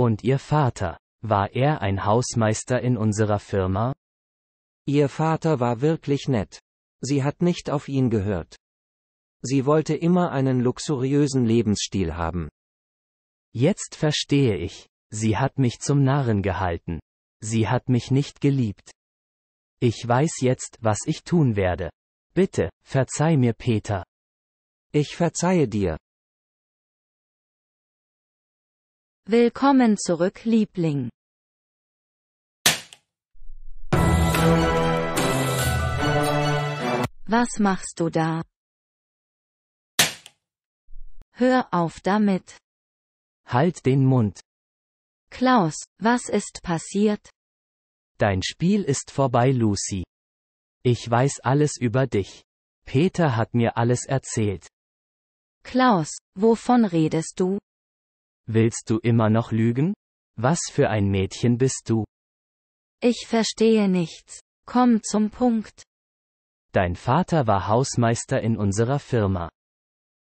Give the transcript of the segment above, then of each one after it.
Und Ihr Vater? War er ein Hausmeister in unserer Firma? Ihr Vater war wirklich nett. Sie hat nicht auf ihn gehört. Sie wollte immer einen luxuriösen Lebensstil haben. Jetzt verstehe ich. Sie hat mich zum Narren gehalten. Sie hat mich nicht geliebt. Ich weiß jetzt, was ich tun werde. Bitte, verzeih mir, Peter. Ich verzeihe dir. Willkommen zurück, Liebling. Was machst du da? Hör auf damit. Halt den Mund. Klaus, was ist passiert? Dein Spiel ist vorbei, Lucy. Ich weiß alles über dich. Peter hat mir alles erzählt. Klaus, wovon redest du? Willst du immer noch lügen? Was für ein Mädchen bist du? Ich verstehe nichts. Komm zum Punkt. Dein Vater war Hausmeister in unserer Firma.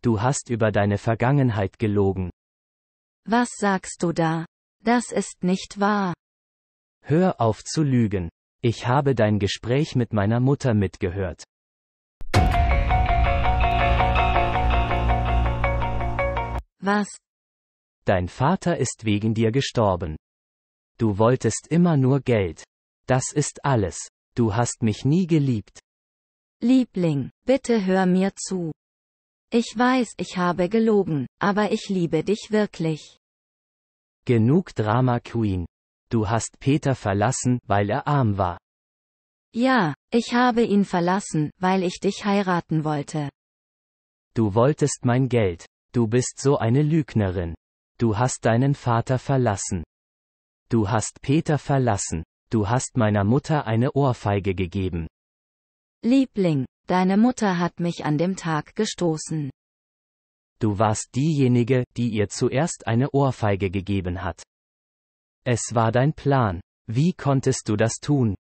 Du hast über deine Vergangenheit gelogen. Was sagst du da? Das ist nicht wahr. Hör auf zu lügen. Ich habe dein Gespräch mit meiner Mutter mitgehört. Was? Dein Vater ist wegen dir gestorben. Du wolltest immer nur Geld. Das ist alles. Du hast mich nie geliebt. Liebling, bitte hör mir zu. Ich weiß, ich habe gelogen, aber ich liebe dich wirklich. Genug Drama Queen. Du hast Peter verlassen, weil er arm war. Ja, ich habe ihn verlassen, weil ich dich heiraten wollte. Du wolltest mein Geld. Du bist so eine Lügnerin. Du hast deinen Vater verlassen. Du hast Peter verlassen. Du hast meiner Mutter eine Ohrfeige gegeben. Liebling, deine Mutter hat mich an dem Tag gestoßen. Du warst diejenige, die ihr zuerst eine Ohrfeige gegeben hat. Es war dein Plan. Wie konntest du das tun?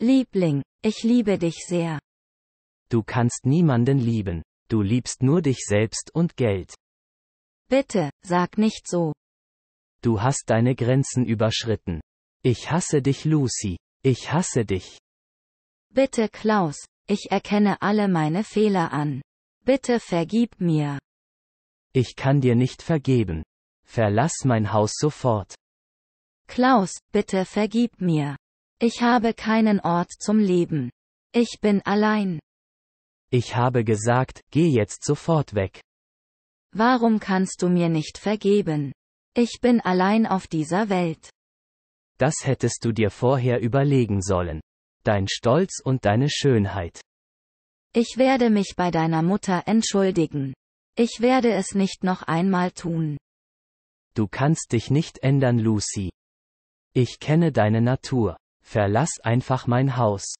Liebling, ich liebe dich sehr. Du kannst niemanden lieben. Du liebst nur dich selbst und Geld. Bitte, sag nicht so. Du hast deine Grenzen überschritten. Ich hasse dich, Lucy. Ich hasse dich. Bitte, Klaus, ich erkenne alle meine Fehler an. Bitte vergib mir. Ich kann dir nicht vergeben. Verlass mein Haus sofort. Klaus, bitte vergib mir. Ich habe keinen Ort zum Leben. Ich bin allein. Ich habe gesagt, geh jetzt sofort weg. Warum kannst du mir nicht vergeben? Ich bin allein auf dieser Welt. Das hättest du dir vorher überlegen sollen. Dein Stolz und deine Schönheit. Ich werde mich bei deiner Mutter entschuldigen. Ich werde es nicht noch einmal tun. Du kannst dich nicht ändern, Lucy. Ich kenne deine Natur. Verlass einfach mein Haus.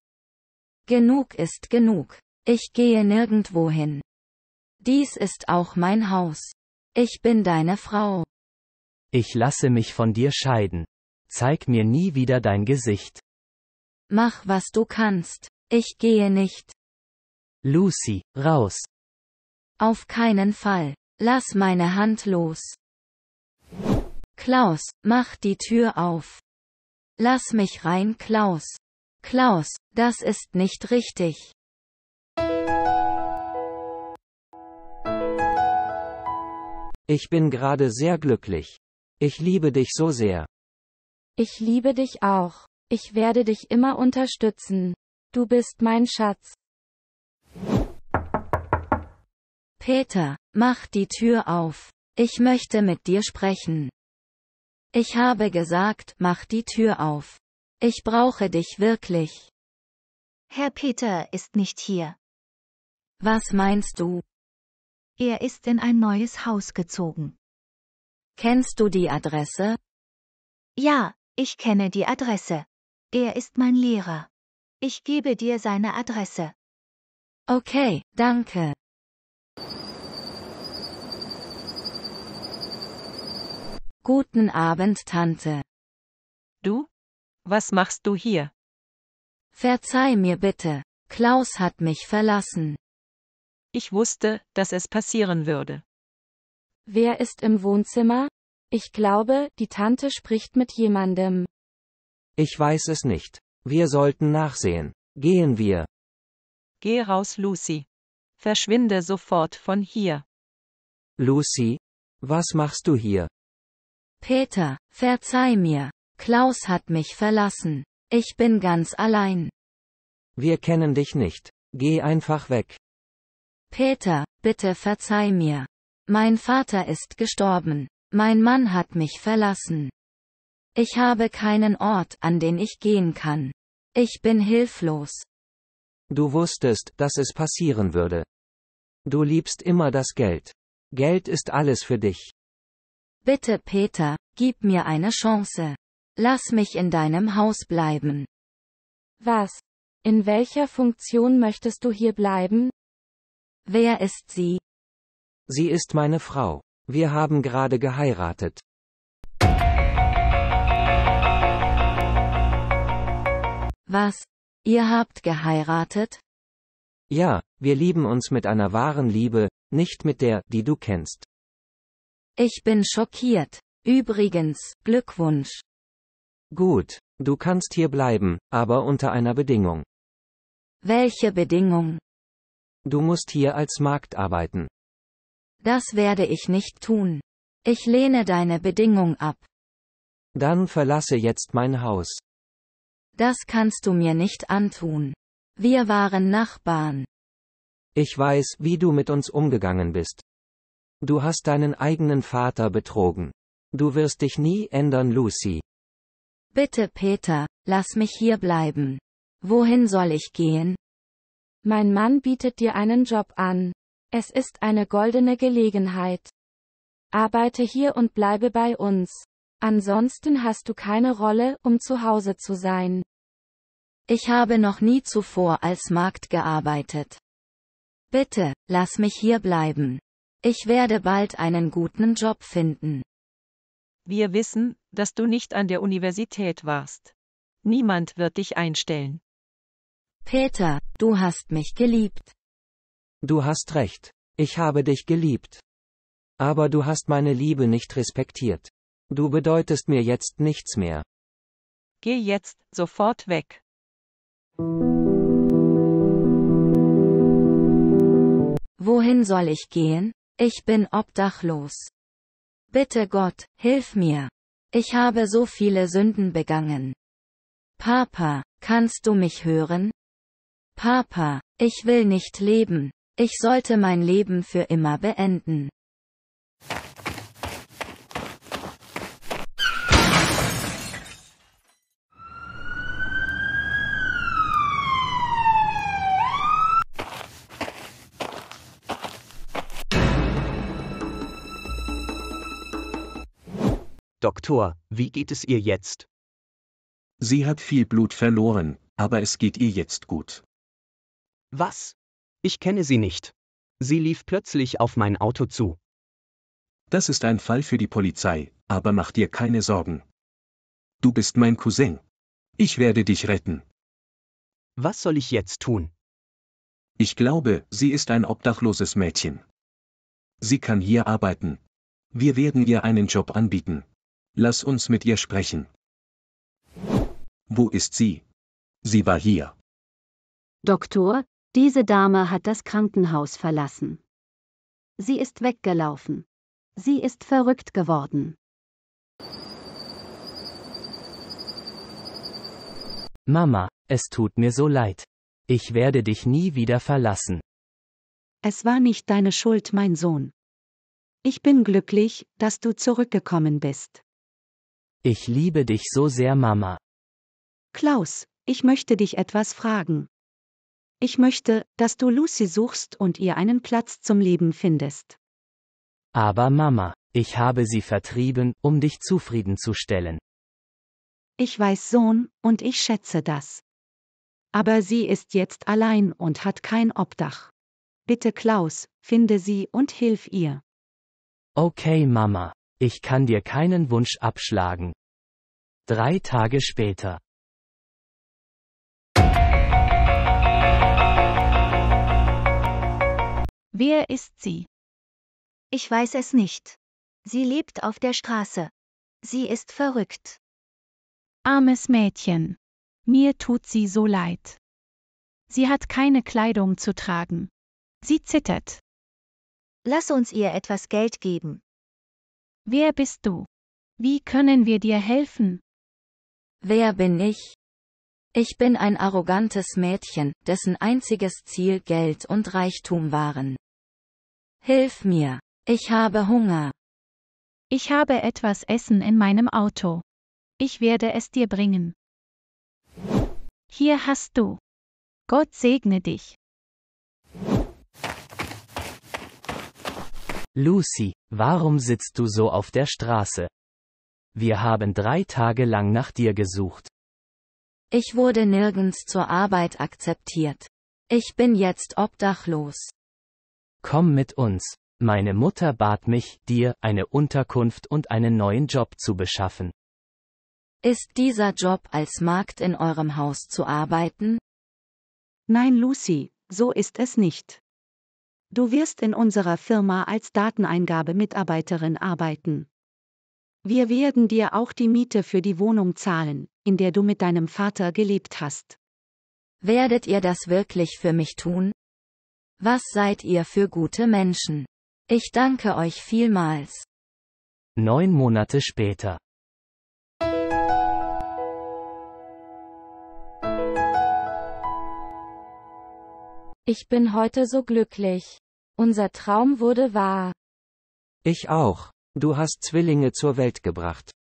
Genug ist genug. Ich gehe nirgendwo hin. Dies ist auch mein Haus. Ich bin deine Frau. Ich lasse mich von dir scheiden. Zeig mir nie wieder dein Gesicht. Mach, was du kannst. Ich gehe nicht. Lucy, raus. Auf keinen Fall. Lass meine Hand los. Klaus, mach die Tür auf. Lass mich rein, Klaus. Klaus, das ist nicht richtig. Ich bin gerade sehr glücklich. Ich liebe dich so sehr. Ich liebe dich auch. Ich werde dich immer unterstützen. Du bist mein Schatz. Peter, mach die Tür auf. Ich möchte mit dir sprechen. Ich habe gesagt, mach die Tür auf. Ich brauche dich wirklich. Herr Peter ist nicht hier. Was meinst du? Er ist in ein neues Haus gezogen. Kennst du die Adresse? Ja, ich kenne die Adresse. Er ist mein Lehrer. Ich gebe dir seine Adresse. Okay, danke. Guten Abend, Tante. Du? Was machst du hier? Verzeih mir bitte. Klaus hat mich verlassen. Ich wusste, dass es passieren würde. Wer ist im Wohnzimmer? Ich glaube, die Tante spricht mit jemandem. Ich weiß es nicht. Wir sollten nachsehen. Gehen wir. Geh raus, Lucy. Verschwinde sofort von hier. Lucy, was machst du hier? Peter, verzeih mir. Klaus hat mich verlassen. Ich bin ganz allein. Wir kennen dich nicht. Geh einfach weg. Peter, bitte verzeih mir. Mein Vater ist gestorben. Mein Mann hat mich verlassen. Ich habe keinen Ort, an den ich gehen kann. Ich bin hilflos. Du wusstest, dass es passieren würde. Du liebst immer das Geld. Geld ist alles für dich. Bitte, Peter, gib mir eine Chance. Lass mich in deinem Haus bleiben. Was? In welcher Funktion möchtest du hier bleiben? Wer ist sie? Sie ist meine Frau. Wir haben gerade geheiratet. Was? Ihr habt geheiratet? Ja, wir lieben uns mit einer wahren Liebe, nicht mit der, die du kennst. Ich bin schockiert. Übrigens, Glückwunsch. Gut, du kannst hier bleiben, aber unter einer Bedingung. Welche Bedingung? Du musst hier als Markt arbeiten. Das werde ich nicht tun. Ich lehne deine Bedingung ab. Dann verlasse jetzt mein Haus. Das kannst du mir nicht antun. Wir waren Nachbarn. Ich weiß, wie du mit uns umgegangen bist. Du hast deinen eigenen Vater betrogen. Du wirst dich nie ändern, Lucy. Bitte, Peter, lass mich hier bleiben. Wohin soll ich gehen? Mein Mann bietet dir einen Job an. Es ist eine goldene Gelegenheit. Arbeite hier und bleibe bei uns. Ansonsten hast du keine Rolle, um zu Hause zu sein. Ich habe noch nie zuvor als Markt gearbeitet. Bitte, lass mich hier bleiben. Ich werde bald einen guten Job finden. Wir wissen, dass du nicht an der Universität warst. Niemand wird dich einstellen. Peter, du hast mich geliebt. Du hast recht. Ich habe dich geliebt. Aber du hast meine Liebe nicht respektiert. Du bedeutest mir jetzt nichts mehr. Geh jetzt, sofort weg. Wohin soll ich gehen? Ich bin obdachlos. Bitte Gott, hilf mir. Ich habe so viele Sünden begangen. Papa, kannst du mich hören? Papa, ich will nicht leben. Ich sollte mein Leben für immer beenden. Doktor, wie geht es ihr jetzt? Sie hat viel Blut verloren, aber es geht ihr jetzt gut. Was? Ich kenne sie nicht. Sie lief plötzlich auf mein Auto zu. Das ist ein Fall für die Polizei, aber mach dir keine Sorgen. Du bist mein Cousin. Ich werde dich retten. Was soll ich jetzt tun? Ich glaube, sie ist ein obdachloses Mädchen. Sie kann hier arbeiten. Wir werden ihr einen Job anbieten. Lass uns mit ihr sprechen. Wo ist sie? Sie war hier. Doktor, diese Dame hat das Krankenhaus verlassen. Sie ist weggelaufen. Sie ist verrückt geworden. Mama, es tut mir so leid. Ich werde dich nie wieder verlassen. Es war nicht deine Schuld, mein Sohn. Ich bin glücklich, dass du zurückgekommen bist. Ich liebe dich so sehr, Mama. Klaus, ich möchte dich etwas fragen. Ich möchte, dass du Lucy suchst und ihr einen Platz zum Leben findest. Aber Mama, ich habe sie vertrieben, um dich zufriedenzustellen. Ich weiß, Sohn, und ich schätze das. Aber sie ist jetzt allein und hat kein Obdach. Bitte Klaus, finde sie und hilf ihr. Okay, Mama, ich kann dir keinen Wunsch abschlagen. Drei Tage später. Wer ist sie? Ich weiß es nicht. Sie lebt auf der Straße. Sie ist verrückt. Armes Mädchen. Mir tut sie so leid. Sie hat keine Kleidung zu tragen. Sie zittert. Lass uns ihr etwas Geld geben. Wer bist du? Wie können wir dir helfen? Wer bin ich? Ich bin ein arrogantes Mädchen, dessen einziges Ziel Geld und Reichtum waren. Hilf mir. Ich habe Hunger. Ich habe etwas Essen in meinem Auto. Ich werde es dir bringen. Hier hast du. Gott segne dich. Lucy, warum sitzt du so auf der Straße? Wir haben drei Tage lang nach dir gesucht. Ich wurde nirgends zur Arbeit akzeptiert. Ich bin jetzt obdachlos. Komm mit uns. Meine Mutter bat mich, dir eine Unterkunft und einen neuen Job zu beschaffen. Ist dieser Job als Magd in eurem Haus zu arbeiten? Nein, Lucy, so ist es nicht. Du wirst in unserer Firma als Dateneingabemitarbeiterin arbeiten. Wir werden dir auch die Miete für die Wohnung zahlen, in der du mit deinem Vater gelebt hast. Werdet ihr das wirklich für mich tun? Was seid ihr für gute Menschen? Ich danke euch vielmals. Neun Monate später. Ich bin heute so glücklich. Unser Traum wurde wahr. Ich auch. Du hast Zwillinge zur Welt gebracht.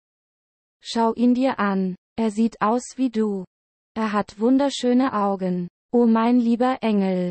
Schau ihn dir an. Er sieht aus wie du. Er hat wunderschöne Augen. O oh mein lieber Engel.